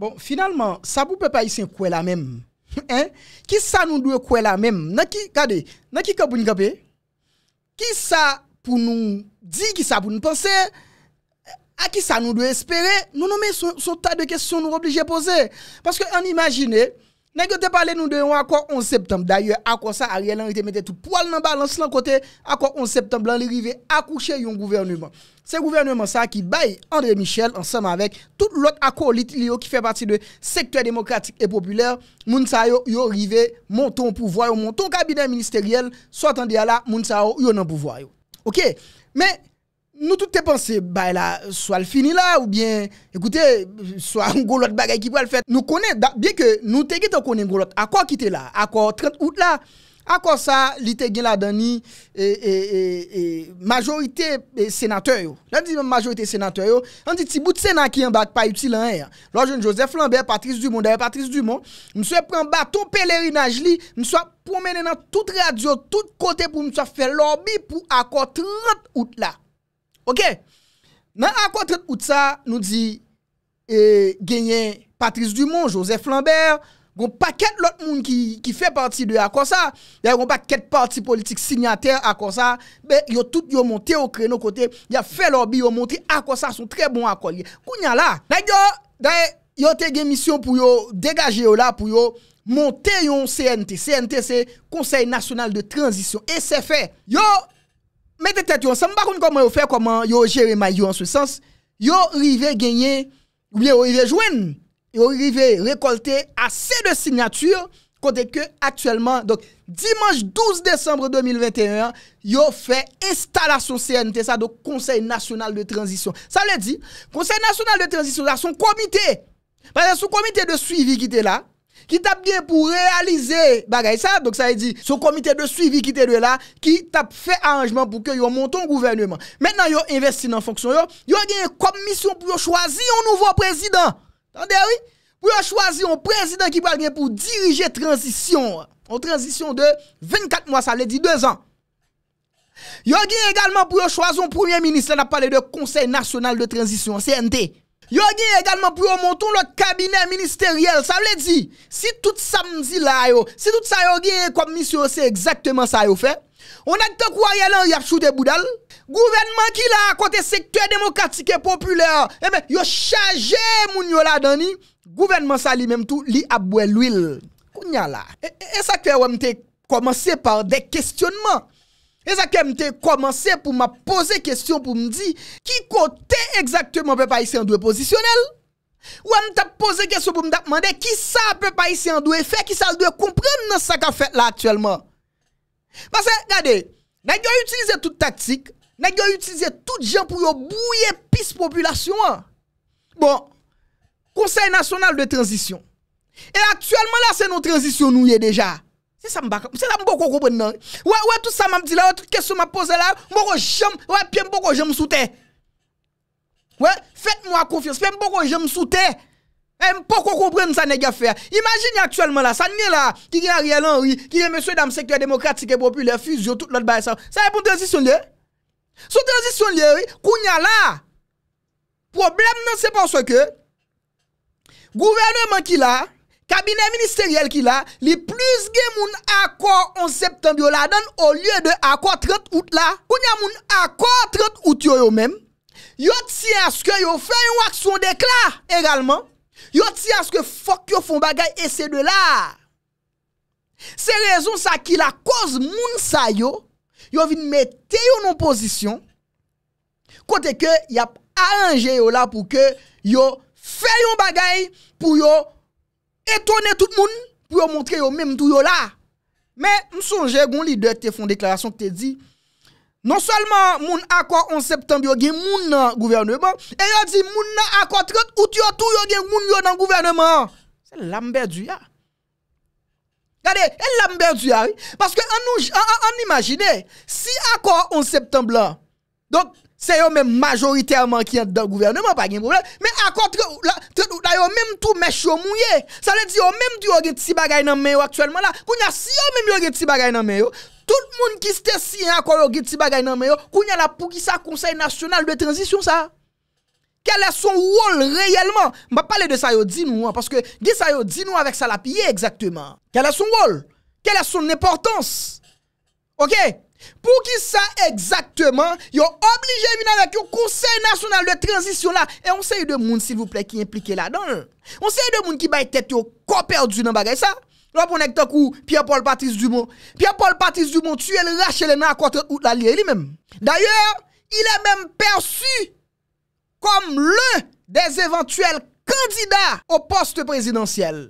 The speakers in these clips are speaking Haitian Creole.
Bon, finalement, ça vous peut pas ici quoi la même. Hein? Qui ça nous doit quoi la même? Nan qui, nan Qui ça pour nous dire, qui ça pour nous penser? À qui ça nous doit espérer? Nous nous sur tas de questions nous obligés de poser. Parce que, on imagine, Nèk yo te pale nou deyon akwa 11 septembe. Danyè akwa sa a realan yote mette tout poal nan balans lan kote akwa 11 septembe lan li rive akouche yon gouvernement. Se gouvernement sa ki bay André Michel ansam avek tout lot akwa lit li yo ki fe pati de sektor demokratik e popüler. Moun sa yo yo rive, moun ton pouvoyo, moun ton kabinet ministeriel, soitan diya la, moun sa yo yo nan pouvoyo. Ok, men... Nou tout te pense, ba la, so al fini la ou bien, ekoute, so an goulot bagay ki pou al fet. Nou konen, bien ke nou te git an konen goulot, akwa ki te la, akwa 30 out la, akwa sa, li te gen la dani, e, e, e, e, majorite e, senataryo. La di men majorite senataryo, an di ti bout sena ki an bat, pa yuti lan e. Er. Lo jen Josef Lambert, Patrice Dumont, daye Patrice Dumont, mse pren baton pelerinaj li, mse promene nan tout radio, tout kote pou mse fe lobby pou akwa 30 out la. Ok, nan akotret ou tsa nou di e, genyen Patrice Dumont, José Flambert, goun pa ket lot moun ki fe parti de akosa, goun pa ket parti politik signater akosa, be yo tout yo monte yo kre no kote, yo fe lorbi yo monte akosa, son tre bon akoli. Kou nyan la, nan yo te gen misyon pou yo degaje yo la pou yo monte yon CNT. CNT se Konseil Nasional de Transition. E se fe, yo... mettez tête yo ensemble, pas comment yon fait comment yo gérer maillot en ce sens, yo à gagner ou bien yon rive jouen, yon à récolter assez de signatures côté que actuellement donc dimanche 12 décembre 2021 yon fait installation CNT ça donc Conseil national de transition. Ça veut dit, Conseil national de transition là son comité parce que son comité de suivi qui était là qui tape bien pour réaliser ça donc ça a dit, ce comité de suivi qui était là qui tape fait arrangement pour que yo monte au gouvernement maintenant yo investi dans fonction yo yo une commission pour choisir un nouveau président attendez oui pour choisir un président qui va pour diriger transition en transition de 24 mois ça veut dire 2 ans yo également pour choisir un premier ministre on a parlé de conseil national de transition CNT Yo genye egalman pou yo monton lo kabinet ministeriel. Sa wle di, si tout samdi la yo, si tout sa yo genye komisyon, se ekzakteman sa yo fe. On ak te kwa ye lan yap choute boudal. Gouvenman ki la akote sektwe demokratike popüler, e eh men yo chaje moun yo la dani. Gouvenman sa li menm tou li abwe lwil. Kounya la. E sa kwe wem te komanse par de kestyonman. Se zake m te komanse pou ma pose kestyon pou m di ki kote exactyman pe pa isi an doye pozisyonel. Ou an te pose kestyon pou m te akmande ki sa pe pa isi an doye fe, ki sa an doye komprene sa ka fet la atyelman. Basè gade, nan yo utilize tout taktik, nan yo utilize tout jen pou yo bouye pis populasyon an. Bon, konsey nasyonal de tranzisyon. E atyelman la se nou tranzisyon nou ye deja. Se sa m baka, se la m poko koupen nan. Wè, wè, tout sa mam di la, wè, tout kesou ma pose la, m poko jem, wè, pi m poko jem soute. Wè, fèt m wakoufios, pi m poko jem soute. E, m poko koupen sa nega fè. Imagine aktuellement la, sa nye la, ki gen a rialan, wè, ki gen m souye dam sektorya demokratike, populè, füzyo, tout lot bayesan. Sa repon tenzisyon lè? Sou tenzisyon lè, wè, kou nye la. Problem nan se panso ke, gouvernement ki la, Kabine ministeryel ki la, li plis gen moun akor 11 septembe yo la dan o liye de akor 30 out la. Koun ya moun akor 30 out yo yo men, yo ti aske yo fè yon aksyon dekla, egalman. Yo ti aske fòk yo fòn bagay ese de la. Se rezon sa ki la koz moun sa yo, yo vin mette yo non posisyon. Kote ke yap aranje yo la pou ke yo fè yon bagay pou yo fòk. étonner tout le monde pour montrer au même tout là. Mais me songe gon leader fait font déclaration te dit non seulement moun accord 11 septembre yo gen moun nan gouvernement et a dit moun nan accord 30 août yo tout yo gen moun yo dans gouvernement. C'est l'âme perdue ah. Regardez, elle l'a ya parce que on, on, imagine, si accord 11 septembre là, donc c'est eux même majoritairement qui est dans le gouvernement, pas de problème, mais accord, mouillé. Ça veut dire, même du as des bagay nan dans actuellement là. a si au même de si bagages dans yo. Tout le monde qui s'était si à quoi des petit bagages dans y a la pour qui ça Conseil national de transition ça. Quel est son rôle réellement Je vais parler de ça, yo, nous hein, parce que dis ça, yo, dit nous avec ça la pillé exactement. Quel est son rôle Quelle est son importance Ok Pou ki sa ekzaktman, yo oblije vin anvek yo konsey nasyonal de tranzisyon la. E on se yu de moun, sivouple, ki implike la dan. On se yu de moun ki bay tete yo ko perdi nan bagay sa. Lwa pou nek tok ou Pierre-Paul-Patrice Dumont. Pierre-Paul-Patrice Dumont, tuye l rachele nan akotre ou la liye li men. D'ayor, il e men persu kom le des eventuel kandida o poste prezidentiel.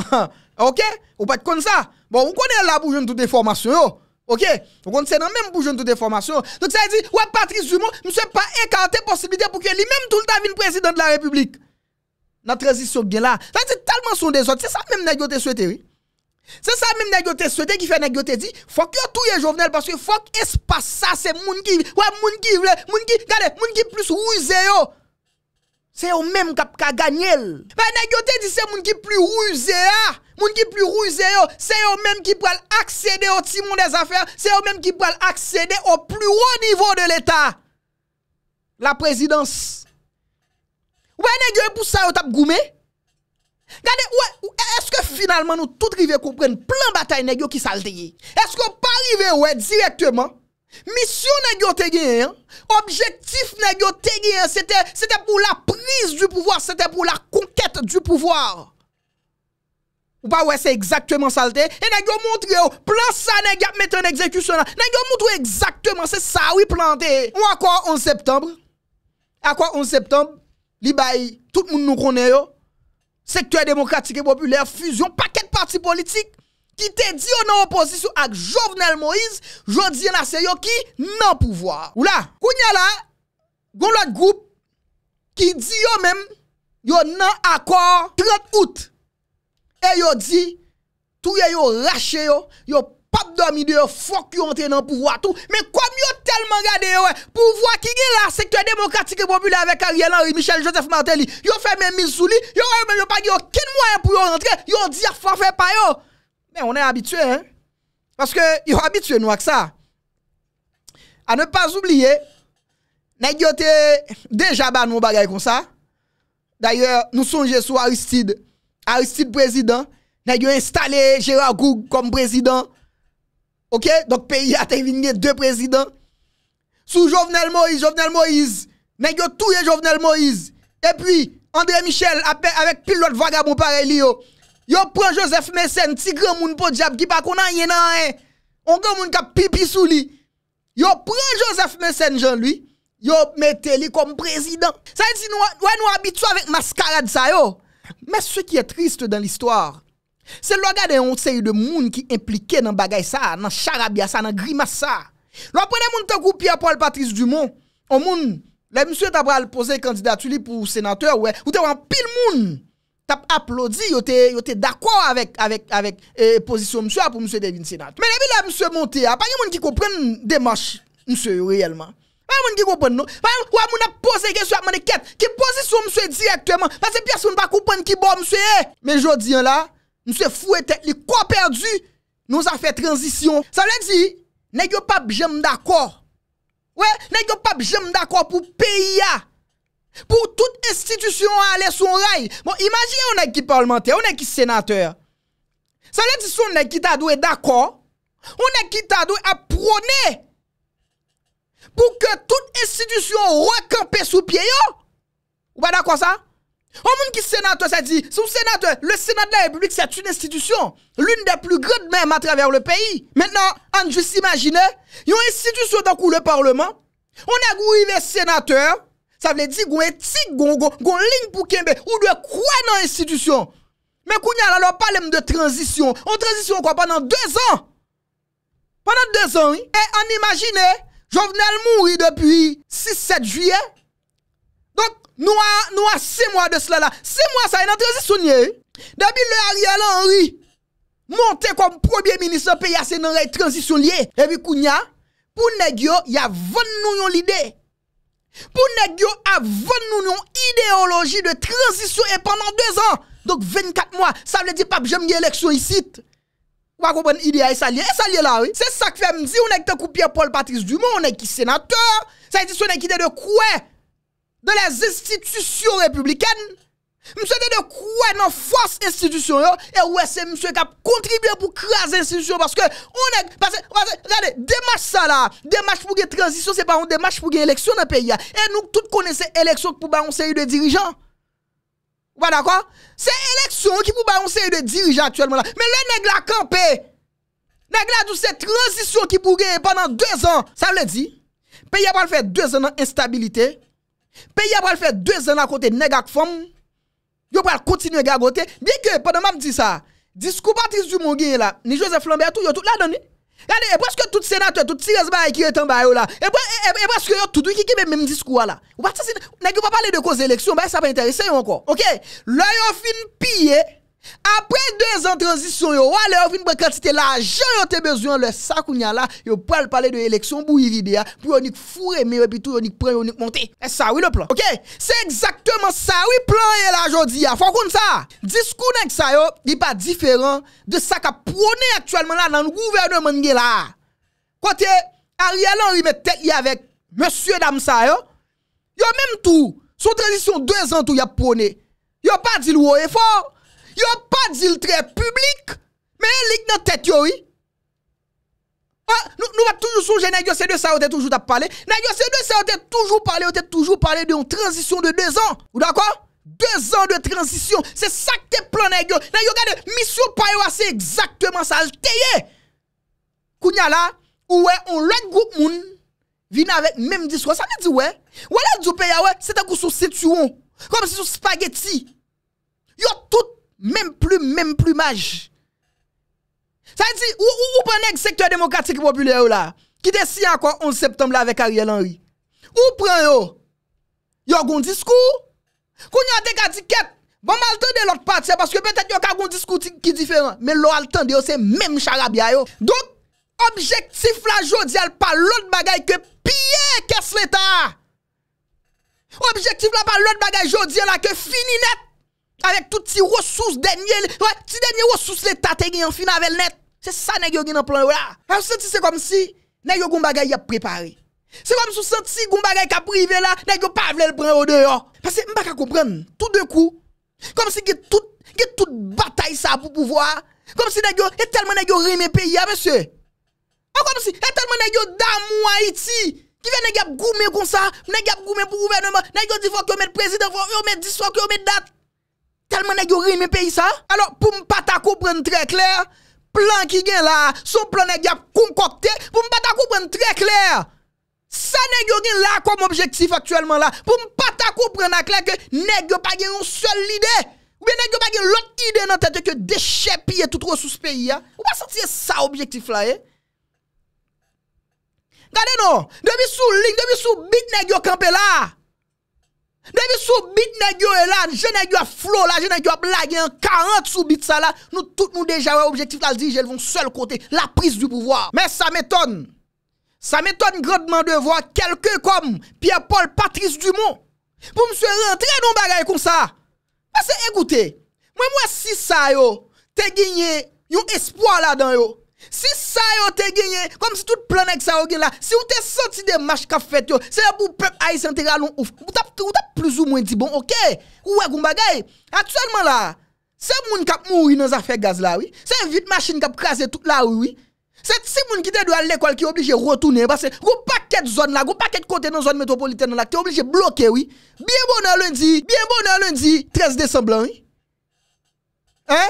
Ok? Ou pat kon sa? Bon, ou kon e la boujoun toute formasyon yo? Ok, donc c'est dans même bougeon de déformation. Donc ça veut dire, ouais, Patrice Dumont, monsieur pas écarté possibilité pour que lui-même tout le temps président de la République. Dans transition bien là. Ça veut tellement son des autres. C'est ça même nèg te souhaité, C'est ça même nèg souhaité qui fait nèg dit, faut que tout est parce que faut que espace ça c'est moun qui, ouais, moun qui veut moun qui, regardez, moun qui plus rusé yo. C'est au même qui a gagné. Ben nèg dit c'est moun qui plus rusé ah. Moun plus c'est eux même qui pral accéder au timon des affaires, c'est eux même qui peuvent accéder au plus haut niveau de l'État. La présidence. Ouais nèg pour ça est-ce que finalement nous tous river comprennent plein bataille nèg qui salteye? Est-ce qu'on pas river ouais directement Mission te hein? objectif nèg c'était c'était pour la prise du pouvoir, c'était pour la conquête du pouvoir. Ou pa wè se ekzaktwèman salte. E nan yo mwontre yo. Plans sa nan gap metèn ekzekusyonan. Nan yo mwontre yo ekzaktwèman. Se sa wè plantè. Ou akwa 11 septembre. Akwa 11 septembre. Li bayi. Tout moun nou konè yo. Sektor demokratik et populèr. Fusion. Pakèt parti politik. Ki te di yo nan oposisyon ak Jovenel Moïse. Jodi yon ase yo ki nan pouvoar. Ou la. Kou nye la. Gon lòt group. Ki di yo mèm. Yo nan akwa 30 oute. Et yo dit, tout yo raché yo, yo pas dormi de ont fuck yo entre dans pouvoir tout. Mais comme yo tellement gardé yo, pouvoir qui est là, secteur démocratique et populaire avec Ariel Henry, Michel Joseph Martelly, yo fait même mille sous lui, yo même yo pas aucun moyen pour yo rentrer, yo dit faut faire pas Mais on est habitué, hein. Parce que yo habitué nous avec ça. À ne pas oublier, nèg déjà ba nous bagay comme ça. D'ailleurs, nous songeons sur Aristide Aristide prezident. Nèk yo installe Gérard Goug comme prezident. Ok? Dok peyi a terminye dè prezident. Sou Jovenel Moïse, Jovenel Moïse. Nèk yo touye Jovenel Moïse. E pwi, André Michel, avek pilot vagabon pare li yo. Yo pran Joseph Messen, tigre moun pou diab ki pa konan yé nan en. On kan moun ka pipi sou li. Yo pran Joseph Messen jan lui. Yo mette li comme prezident. Sa yè si nou wè nou abitou avèk maskarad sa yo. Mè sè ki e trist dan l'histoire, sè lò gade yon sè yon moun ki implike nan bagay sa, nan charabia sa, nan grima sa. Lò apre de moun te goupi a Paul Patrice Dumont, o moun, lè msè ta pral pose kandidatuli pou senateur, ou te wampil moun. Ta aplodi, yo te dakwa avèk posisyon msè a pou msè devine senateur. Mè lè bi lè msè monte a, pa yon moun ki kopren demache msè yon reyelman. Faye moun ki koupon nou? Faye moun ap pose gen sou ap moun e ket? Ki pose sou mswe direktweman? Fase pias moun pa koupon ki bo mswe e? Me jodi an la, mswe fwe tek li. Kwa perdi, nou sa fwe transisyon. Sa wè di, nek yo pa bjem d'akor. Wè, nek yo pa bjem d'akor pou PIA. Pou tout istitisyon ale son ray. Bon, imajin yon nek ki parlementer, yon nek ki senater. Sa wè di sou nek ki ta dwe d'akor. Yon nek ki ta dwe aprone. pour que toute institution recampe sous pied Vous Ou pas d'accord ça? Au monde qui sénateur, ça dit, sous sénateur, le Sénat de la République, c'est une institution, l'une des plus grandes même à travers le pays. Maintenant, on juste imaginer, une institution dans le Parlement, on a goûté les sénateurs, ça veut dire qu'on éthique, qu'on ligne pour qu'il ou de quoi dans l'institution. Mais qu'on a alors parle de transition. On transition quoi pendant deux ans. Pendant deux ans, oui. Et on imagine, Jovenel mouri depi 6-7 juye. Donk nou a 6 mwa de slala. 6 mwa sa yon transisyon liye. Dabi le Ariel Henry monte kom probyer minister pe yase yon rey transisyon liye. Ebi kounya pou negyo yavon nou yon lide. Pou negyo avon nou yon ideologi de transisyon liye pendant 2 an. Donk 24 mwa. Sa vle di pap jemye eleksyon yisit. Wa kompwen idea e, e sa liye. E sa liye la we. Se sak fe mzi ou nek te koupi a Paul Patrice Dumont. Ou nek ki senateur. Se yi di sou nek ki de kouè. De les istitisyon republikan. Mse de kouè nan fos istitisyon yo. E we se mse ka kontribuyen pou kras istitisyon. Parce ke ou nek. Gade demache sa la. Demache pou ge transisyon. Se pa ou demache pou ge eleksyon na peyi ya. E nou tout konese eleksyon pou ba on se yi de dirijan. Ou pa d'akon? Se eleksyon ki pou ba yon se yon dirij aktuelman la. Men le neg la kampe. Neg la dous se transisyon ki pou genye panan 2 an. Sa m le di? Pe yon pa l fè 2 an an instabilite. Pe yon pa l fè 2 an an kote neg ak fom. Yon pa l kontinye gagote. Biye ke panan mam di sa. Disko batis di moun genye la. Ni Joseph Lambert ou yo tou. La dani? Gade, e pou aske tout senatwe, tout sirezman ekire tan bayou la, e pou aske yo tout wiki ki be mèm di skouwa la, wata si, negi wap pale de koz eleksyon, bay sa pa interese yo anko, ok? Lò yo fin piye, apre 2 an transisyon yo, wale yo fin brekantite la, jen yo te bezyon le sakoun ya la, yo pral pale de eleksyon bou yi vide ya, pou yonik fure mewe pi tout, yonik pren, yonik monte, e eh, sa wè lè plan. Ok, se exaktèman sa wè plan yè la jodi ya, fokoun sa, diskounen k sa yo, di pa diferan de sa ka prone aktuelman la nan gouvernement nge la. Kote, a rialan wè mè tek yè avèk, mè syè dam sa yo, yo mèm tou, sou transisyon 2 an tou ya prone, yo pa dil wò e fòr. Yo pa dil tre publik. Men e lik nan tet yo yi. Ha, ah, nou va toujou soujen. Nagyo se de sa yo te toujou ta pale. Nagyo se de sa yo te toujou pale. Yo te toujou pale de yon tranzisyon de 2 an. Ou da kwa? 2 an de tranzisyon. Se sakte plan nagyo. Nagyo gade, misyon paywa se ekzaktouman sa. Alteye. Kounyala. Ou we, on lak gout moun. Vina vek mem disko. Sa me di we. Ou al djoupe ya we. Se ta kou sou setuon. Kom se sou spageti. Yo tout. Mem plu, mem plu maj Sa yi di, ou ou pren ek sektor demokratik populè ou la Ki de si an kon 11 septemble avek Ariel Henry Ou pren yo Yo goun diskou Koun yon dek adiket Bon malten de lout pati se Baske betet yo ka goun diskou ki diferan Men lo alten de yo se mem chara biya yo Donk, objektif la jodi al pa lout bagay ke piye kes leta Objektif la pa lout bagay jodi al la ke fini net Avec toutes ces ressources dernières, ouais, ces dernières ressources l'État te gagné en fin avec net. C'est ça nèg yo gen en plan là. Alors hein, c'est comme si nèg yo gon bagay a préparé. C'est comme si senti gon bagay ka privé là, nèg yo pas veulent le prendre au dehors. Parce que m'pa ka comprendre. Tout de coup, comme si que toute que toute bataille ça pour pouvoir, comme si nèg yo tellement nèg yo pays monsieur. Hein, comme si est tellement nèg yo d'amour Haïti. Qui vient nèg gourmer goumé comme ça, nèg gourmer goumé pour gouvernement, nèg yo dit faut que le président, faut on met fois que met date. Telman negyo rime peyi sa? Alors pou m pa ta koupren tre kler, plan ki gen la, son plan negya koum kokte, pou m pa ta koupren tre kler, sa negyo gen la kom objektif aktuelman la, pou m pa ta koupren na kler ke negyo pa gen yon sol lide, oube negyo pa gen lot ide nan tete ke deche piye toutro sou speyi ya, ouba santiye sa objektif la e? Gade nou, debi sou lig, debi sou bit negyo kampe la, Nèvi sou bit nè gyo elan, jè nè gyo a flow la, jè nè gyo a blagyan, karant sou bit sa la, nou tout nou deja wè objektif lal dirijel voun sel kote, la pris du pouvoar. Mè sa mè ton, sa mè ton grandman devwa kelke kom Pierre-Paul Patrice Dumont pou mse rentre nou bagay kon sa. Mè se egoute, mwen mwen si sa yo te genye yon espoi la dan yo. Si sa yo te genye, kom si tout plan ek sa yo genye la, si ou te senti de mach ka fet yo, se ap ou pep a yi senti galon ouf, ou tap plus ou mwen di bon, okey? Ouwe, Goumba gay, aktuelman la, se moun kap mou yi nan zafek gaz la, wii, se vit machin kap krasi tout la, wii, se si moun ki te dwe al lekwal ki oblije rotounen, basen, ou paket zon la, ou paket kote nan zon metropolitene la, ki oblije bloke, wii, biye bonan lundi, biye bonan lundi, 13 Desemblan, wii, he?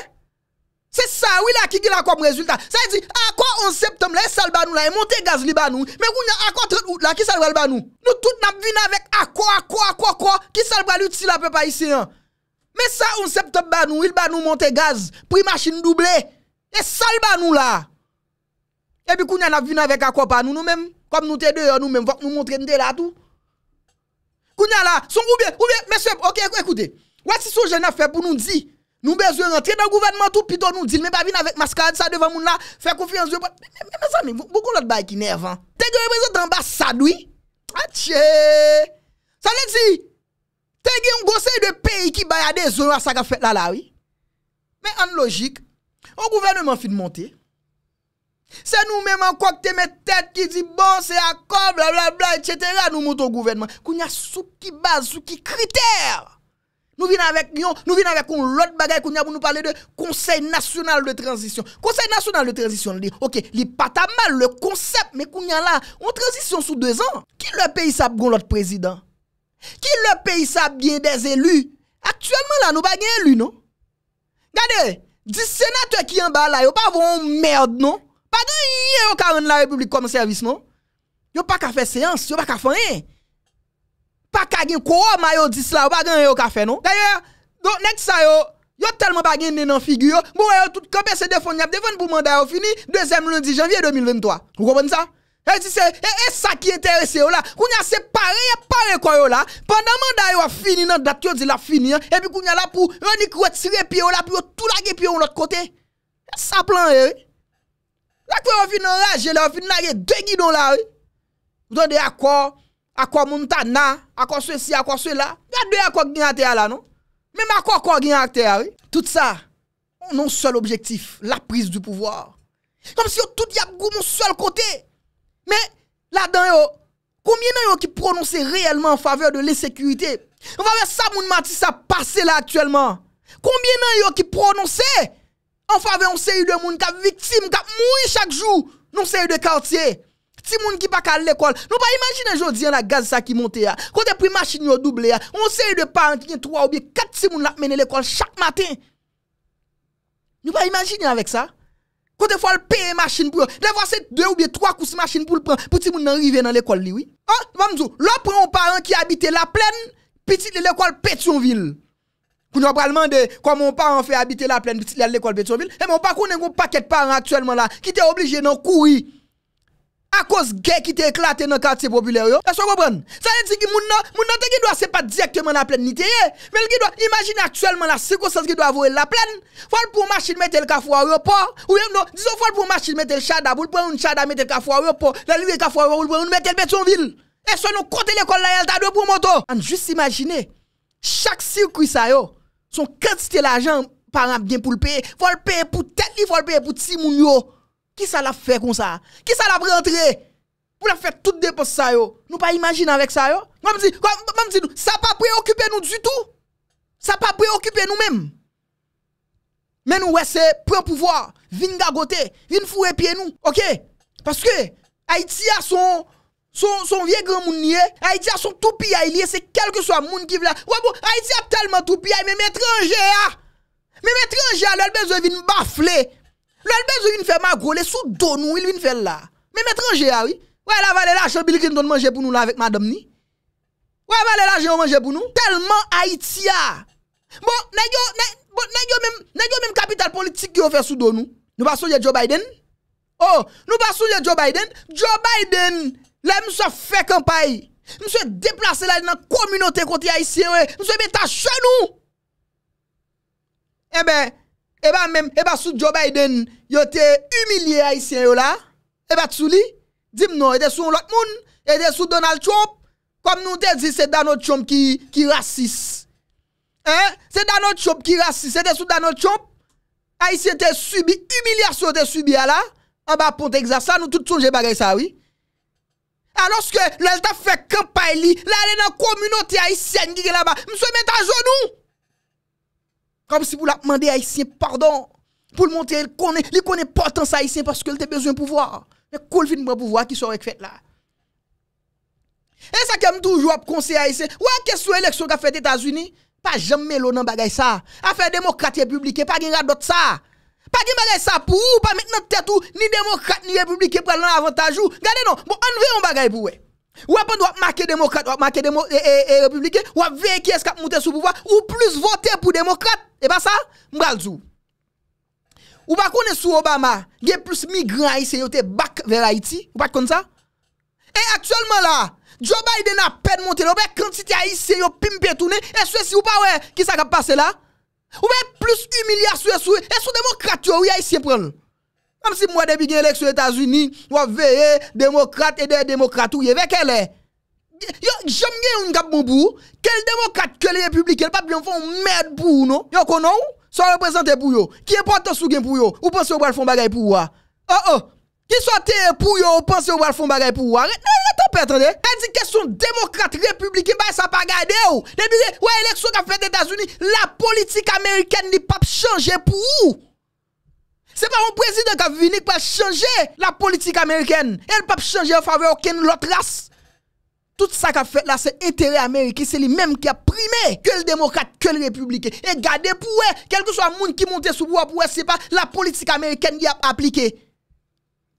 Se sa, wila ki gila kom rezultat. Sa yi di, akwa 11 septem, le sal banou la, e monte gaz li banou. Men kounya akwa 30 out la, ki sal banou. Nou tout nan vin avèk akwa, akwa, akwa, akwa, ki sal banou ti la pe pa yisi an. Men sa 11 septem banou, il banou monte gaz, pri machine double, e sal banou la. Ebi kounya nan vin avèk akwa banou nou menm, kom nou te deyo nou menm, vòk nou montre nte la tou. Kounya la, son koubyen, koubyen, mè sep, ok, ekoute, wè si sou jen na fè pou nou di? Nou bezwe rentre dan gouvenman tou pito nou dil, men pa vin avèk maskade sa devan moun la, fèkoufian se yo. Men zami, moukoun lot bay ki nevan. Tè gen reprezentan bas sa dwi? Atche! Sa le di? Tè gen yon gose yon de peyi ki bayade zon a sa ka fèt la lawi? Men an logik, ou gouvenman fi de montè. Se nou men man kwakte men tèd ki di, bon se akon, blablabla, etc. Nou montè ou gouvenman. Kou nye sou ki baz, sou ki kriter! Nou vin avèk yon, nou vin avèk kon lòt bagay kon yon moun nou pale de konsey nasyonal de transisyon. Konsey nasyonal de transisyon li. Ok, li patama, le konsep, men kon yon la, on transisyon sou 2 an. Ki lè peyi sape kon lòt prezident? Ki lè peyi sape gen des elu? Aktuellement la nou bagay enlu, non? Gade, di senatè ki yon bala, yo pa voun mèrd, non? Padè yon yon kamen la republik kon mè servis, non? Yo pa ka fè seans, yo pa ka fè yon. pas qu'à gagner quoi maillot 10 là, pas yo ka non. D'ailleurs, donc next ça yo Yo tellement pas gagné dans figure, bon yo tout campé c'est défendre, y'a défendre pour mandat yo fini deuxième lundi janvier 2023. Vous comprenez ça et c'est ça qui intéresse là. Qu'on a séparé pareil quoi là. Pendant mandat a fini dans date yo dit la fini hein, et puis qu'on a là pour renick retirer pied là pour tout laguer pied on l'autre côté. Ça plan eh. Là quoi en fin enrager là, on fin deux guidons là. Hein? Vous donnez accord akwa moun ta nan, akwa sou e si, akwa sou e la, ya dwe akwa gwen akte a la, non? Mèm akwa akwa gwen akte a, oui? Tout sa, moun non sol objektif, la pris du pouvoir. Kom si yo tout yap goun moun sol kote. Mè, la dan yo, konbien nan yo ki prononse reyelman fave de lè sekurite? Moun fave sa moun mati sa pase la aktuellement? Konbien nan yo ki prononse konbien nan yo ki prononse konbien nan yo ki prononse konbien nan yo ki prononse ti moun ki pa à l'école. Nous pas imaginer jodi la gaz qui monte ya. Côté prix machine yo doublé ya. On sait de parents qui ont 3 ou bien 4 ti moun la à l'école chaque matin. Nous pas imaginer avec ça. Côté fois le payer machine pour. Des fois c'est deux ou bien trois de machine pour le prendre pour ti moun arrivent dans l'école li oui. Ah, oh, l'on prend un parent qui habite la plaine, petit l'école Pétionville. Pour nous parler de comment on parent fait habiter la plaine, petit l'école Pétionville. Et eh, mon pas qu'on un paquet de parents actuellement là qui sont obligés d'en courir A koz ge ki te eklate nan karte populer yo. E so go bon. Sa yon ti ki moun note, moun note ki dwa se pa direktman apen ni te ye. Men l ki dwa imagine aktuelman la cirko sens ki dwa avore la apen. Fol pou masin metel ka fwa yo po. Ou yon do, di zo fol pou masin metel chadabou, l pou yon chadabou metel ka fwa yo po. La liwe ka fwa yo ou l pou yon metel beton vil. E so nou kote l ekol la yon ta dwe pou moto. An jist imagine, chak sirkou sa yo, son katite l ajan paran gen pou l peye. Fol peye pou tet li, fol peye pou ti moun yo. Ki sa la fe kon sa? Ki sa la prentre? Pou la fe tout de pou sa yo? Nou pa imagine avèk sa yo? Mèm di, mèm di nou, sa pa preokupè nou du tout? Sa pa preokupè nou mèm? Mèm nou wè se, pren pouvoi, vin gagote, vin fure piye nou, ok? Paske, Haiti a son, son, son vie gran moun niye, Haiti a son toupi bon, a ilye, se kelke so a moun ki vla, wè mou, Haiti a telman toupi a, mèm etre enje a, mèm etre enje a lèl, ben zo vin bafle, Lè lbez ou yon fè magro, lè sou do nou yon fè la. Mè metranje ya wè. Ah wè la valè la che bilik yon don manje pou nou la vek madam ni? Wè la valè la che yon manje pou nou? Telman Haitia. Ah! Bon, nè gyo, nè, bon, nè gyo mèm, nè gyo mèm kapital politik yon fè sou do nou? Nou ba sou jè Joe Biden? Oh, nou ba sou jè Joe Biden? Joe Biden, lè mè se fè kampay. Mè se deplase la yon nan kominote konti Haitien wè. Mè se betache nou. E eh bè... E, e ba sou Joe Biden yo te humiliye Aisyen yo la, e ba tsu li, di m non, e de sou Mlok Moun, e de sou Donald Trump, kom nou te zi se Donald Trump ki rasis. Se Donald Trump ki rasis, se de sou Donald Trump, Aisyen te subi, humiliye se yo te subi ya la, an ba ponte egza sa, nou tout tonje bagay sa oui. Anoske lel ta fek kampay li, lale nan komunote Aisyen gire la ba, mse metan jounou! Comme si vous la demandez haïtien pardon. Pour le montrer, il connaît, il connaît ça haïtien parce qu'il a besoin de pouvoir. Mais cool, de pouvoir qui sont fait là. Et ça, comme toujours, conseiller haïtien. Ouais, qu'est-ce que l'élection qu'a fait les États-Unis? Pas jamais l'eau dans bagaille ça. Affaire démocrate et républicaine, pas de d'autre ça. Pas de bagaille ça pour pas maintenant tête ou, ni démocrate ni républicain pour l'avantage ou. Regardez non, bon, on veut un bagaille pour vous. Ou apande wap make demokrate, wap make e, e, e, republike, wap veke eskap mouten sou pouvoi, ou plus vote pou demokrate, e pa sa, mbralzou. Ou pa konen sou Obama, gen plus migran a isen yo te bak vel Haiti, ou pa konen sa? E aktuelman la, Joe Biden apen mouten, ou pe kantite a isen yo pim petounen, e sou e si ou pa we, ki sa ka pase la? Ou pe plus humiliase ou e sou, e sou demokrate yo ou ya isen pren? Même si moi, depuis que j'ai aux États-Unis, on veille, démocrate et des démocrates, ou avec elle. J'aime jamais yon kap bon pour Quel démocrate, quel républicain, pas bien font merde pour non? Yo, konon ou? pour yo. Qui est important sou gen pour yo? Ou pense ou bral bagay pour ou? Oh oh. Qui soit e pour yo, ou pense ou bral font bagay pour ou? attendez. Elle dit question démocrate, républicain, bah, ça pas gardé ou. Depuis, ouais, élection qu'a fait des États-Unis, la politique américaine n'est pas changée pour où? Se pa yon prezident ka vinik pa chanje la politik Ameriken. El pap chanje fave oken lotras. Tout sa ka fet la se enterre Ameriken. Se li menm ki ap prime. Ke l demokat, ke l republiken. E gade pou we. Kelke so a moun ki monte sou bo ap we. Se pa la politik Ameriken ki ap aplike.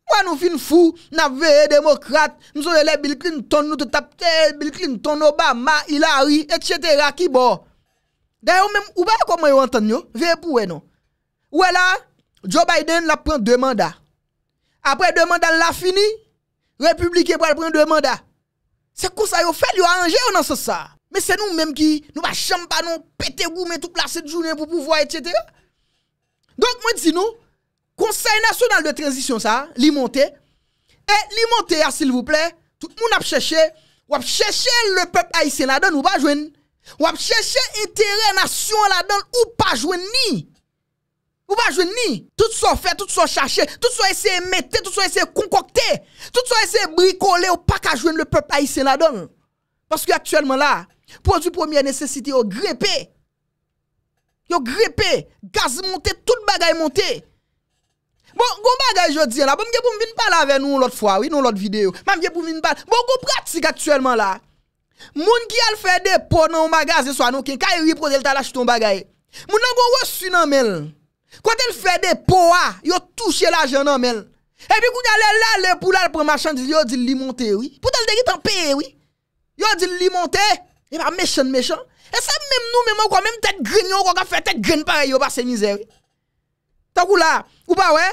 Mwen nou fin fou. Na ve e demokat. Mwen sou yon le bilklin ton nou te tapte. Le bilklin ton nou ba ma ilari. Etcetera. Ki bo. Deyo menm ou ba yon koman yon enten yo. Ve pou we nou. Ou e la. Joe Biden la prend deux mandats. Après deux mandats, la fini. Républicain pour prendre deux mandats. C'est quoi ça, yo fait, yo arrangé dans ce ça. Mais c'est nous-mêmes qui, nous pas chambre pas nous péter mais tout la de journée pour pouvoir, etc. Donc, moi, dis nous, Conseil national de transition, ça, li Et eh, li ah, s'il vous plaît, tout le monde a cherché, a cherché le peuple haïtien là-dedans, ou pas joindre. Ou a cherché intérêt nation là-dedans, ou pas joindre ni. Ou pa jwen ni. Tout so fè, tout so chache, tout so ese mette, tout so ese konkokte. Tout so ese brikole ou pa ka jwen le pep bon, bon, bon, a isen la don. Paske aktuelman la, pou du pòmye nesesite yo grepe. Yo grepe, gaz monte, tout bagay monte. Bon, goun bagay jò diyan la, bon mge pou mvin pala avè nou lòt fwa, wè nou lòt videyo, bon mge pou mvin pala, bon goun pratik aktuelman la, moun ki al fè depo nan bagay zè so anonken, kaye ripo zè lta lach ton bagay. Moun nan goun wò su nan men lè, Kwa ten fè de pou a, yo touche la jenon men. E pi kou nye ale la le pou la le pou machan di yo di li monte oui. Pou tal de li tanpe oui. Yo di li monte, e pa mechan mechan. E se mèm nou mèm an kwa mèm tèk grin yon kwa ka fè tèk grin pare yo pa se mizè oui. Tèk ou la, ou pa wè,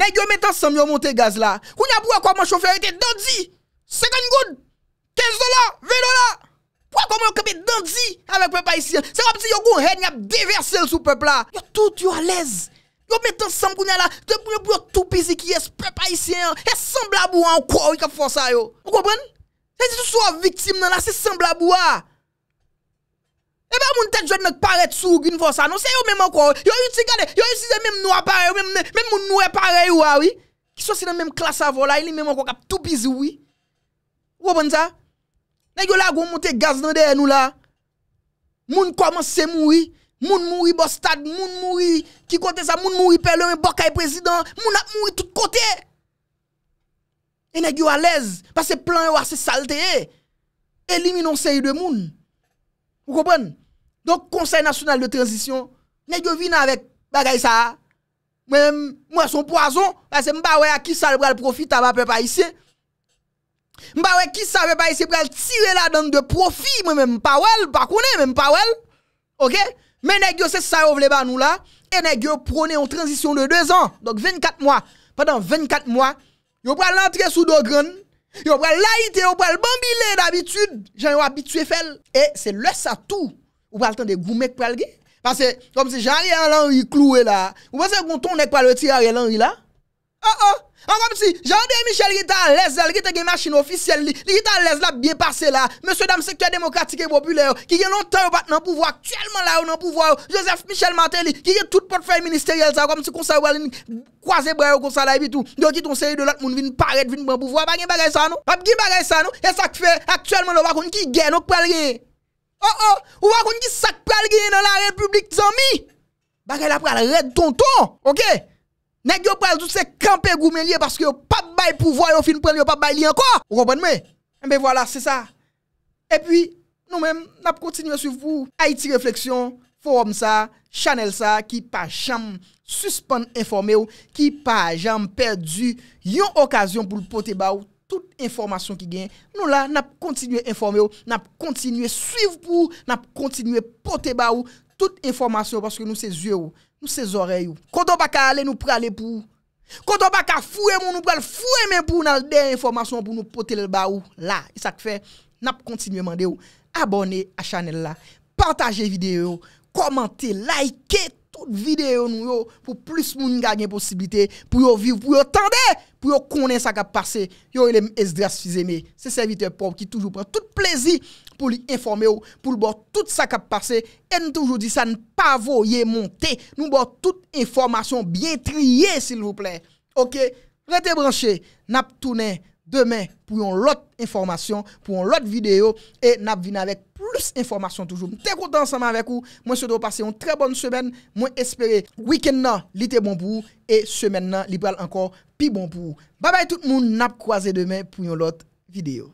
nèk yo metan sam yo monte gaz la. Kou nye apou a kwa man chofè yon te do di, sekany goud, kez do la, ve do la. Fwa kom yo kepe dandzi avèk pèpayisyen. Se wap ti yo koun hèd ni ap devyase l sou pèp la. Yo tout yo alez. Yo metan sam koun ya la. Yo pou yo toupizi ki es pèpayisyen. Es sembla bou an kou wèk ap fò sa yo. Wopan? Se si sou a vitim nan la, se sembla bou an. E pa moun tèt jwèd nèk paret sou gwen fò sa. Non se yo mèm an kou wèk. Yo yu ti gade, yo yu si zè mèm nou apare, mèm mèm moun nou apare e yu a wè. Ki sou se nan mèm klas avò la, yu li mèm an kou Nè gyo la gwo monte gaz nan de e nou la. Moun koman se moui. Moun moui bostad. Moun moui ki kote sa. Moun moui pelon e bokay prezident. Moun ap moui tout kote. E nè gyo alez. Pase plan yo ase salte e. Eliminon se yi de moun. Ou kopan? Donk konsey nasyonal de transisyon. Nè gyo vina avek bagay sa. Mwen mwen son poazon. Mwen se mba wè aki sal pral profi taba pepa yi se. Mba qui savait pas ici pour tirer la donne de profit, moi même pas pa pas connaît même pas OK Mais les c'est ça ou vle ba nous là et nèg prenez une en transition de deux ans, donc 24 mois. Pendant 24 mois, you pral l'entrée sous do vous yo pral laïté, yo le bambilé d'habitude, j'en yo habitué fell. et c'est le ça tout. Ou le temps de pour pral gagner parce que comme si j'en à un cloué là, vous pensez qu'on vous nèg pas le tirer l'enri là Oh oh, an kom si, Jean-Denis Michel ki tan lez el, ki te gen machine ofisyele li, li ki tan lez la biye pase la, Meseu Dam Sektor Demokratik e Populer, ki gen lontan yo pat nan pouvo aktyelman la yo nan pouvo yo, Joseph Michel Maté li, ki gen tout pot fèl ministeriel sa, kom si konser wèl kwaze breyo konser la yipi tou, yo ki ton seri de lòt moun vin pared, vin ban pouvo, ap gen bagay sa nou, ap gen bagay sa nou, e sak fèl aktyelman lò wakoun ki gen, oh, oh. ou wakoun ki sak pèl gen nan la republik tizan mi, bagay la pral red tonton, ok? Nèk yo pral dout se kampe goumen liye paske yo pap bay pou voy yo film pral yo pap bay liye anko. Ou kompon mè? Mbe eh voilà, se sa. E pi, nou mèm, nap kontinuye suiv pou Haiti Reflexion, Forum sa, Channel sa, ki pa jam suspande informe ou, ki pa jam perdu yon okasyon pou l'pote ba ou, tout informasyon ki gen. Nou la, nap kontinuye informe ou, nap kontinuye suiv pou, nap kontinuye pote ba ou, tout informasyon paske nou se zye ou. Nou se zorey ou. Koto baka ale nou prale pou. Koto baka fwe moun nou prale fwe men pou nan de informasyon pou nou potele ba ou. La. Isak fe. Nap kontinuye mande ou. Abone a chanel la. Pantaje videyo. Komante. Like it. videyo nou yo pou plus moun nga gen posibite pou yo viv pou yo tende pou yo konen sa kap pase yo elem es dras fize me se servite pop ki toujou pren tout plezi pou li informe ou pou l bo tout sa kap pase en toujou di sa n pa vo ye monte nou bo tout informasyon byen triye sil vouple ok rete branche nap toune Demen pou yon lot informasyon, pou yon lot video E nap vina vek plus informasyon toujou Mwen te kontan ansanman vek ou Mwen se dro pase yon tre bonn semen Mwen espere wiken nan li te bon pou E semen nan li pral ankon pi bon pou Babay tout moun, nap kwaze demen pou yon lot video